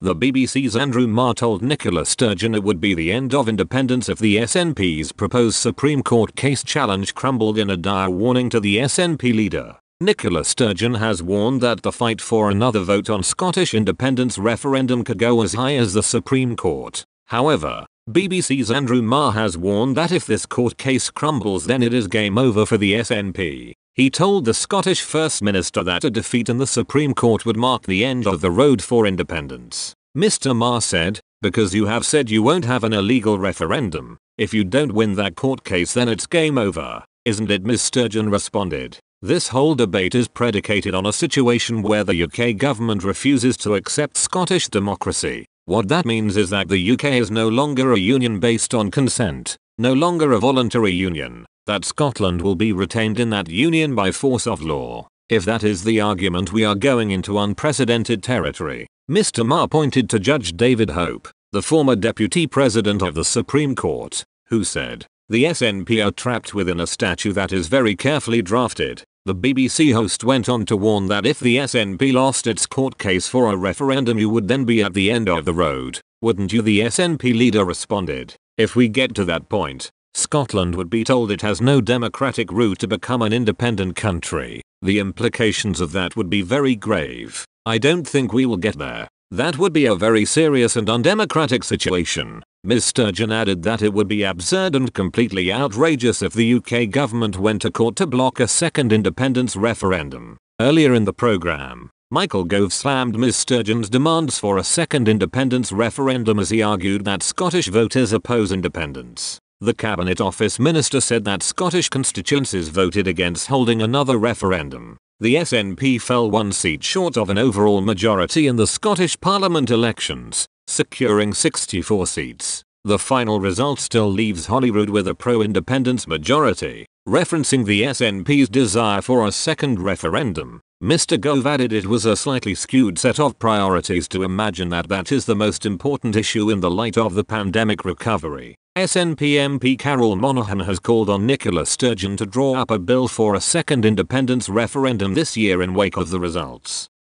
The BBC's Andrew Marr told Nicola Sturgeon it would be the end of independence if the SNP's proposed Supreme Court case challenge crumbled in a dire warning to the SNP leader. Nicola Sturgeon has warned that the fight for another vote on Scottish independence referendum could go as high as the Supreme Court. However, BBC's Andrew Marr has warned that if this court case crumbles then it is game over for the SNP. He told the Scottish First Minister that a defeat in the Supreme Court would mark the end of the road for independence. Mr Ma said, because you have said you won't have an illegal referendum. If you don't win that court case then it's game over, isn't it? Ms Sturgeon responded. This whole debate is predicated on a situation where the UK government refuses to accept Scottish democracy. What that means is that the UK is no longer a union based on consent, no longer a voluntary union, that Scotland will be retained in that union by force of law. If that is the argument we are going into unprecedented territory. Mr Ma pointed to Judge David Hope, the former Deputy President of the Supreme Court, who said, the SNP are trapped within a statute that is very carefully drafted. The BBC host went on to warn that if the SNP lost its court case for a referendum you would then be at the end of the road, wouldn't you? The SNP leader responded, if we get to that point, Scotland would be told it has no democratic route to become an independent country. The implications of that would be very grave. I don't think we will get there. That would be a very serious and undemocratic situation. Ms Sturgeon added that it would be absurd and completely outrageous if the UK government went to court to block a second independence referendum. Earlier in the programme, Michael Gove slammed Ms Sturgeon's demands for a second independence referendum as he argued that Scottish voters oppose independence. The Cabinet Office Minister said that Scottish constituencies voted against holding another referendum. The SNP fell one seat short of an overall majority in the Scottish Parliament elections, securing 64 seats. The final result still leaves Holyrood with a pro-independence majority. Referencing the SNP's desire for a second referendum, Mr Gove added it was a slightly skewed set of priorities to imagine that that is the most important issue in the light of the pandemic recovery. SNP MP Carol Monaghan has called on Nicola Sturgeon to draw up a bill for a second independence referendum this year in wake of the results.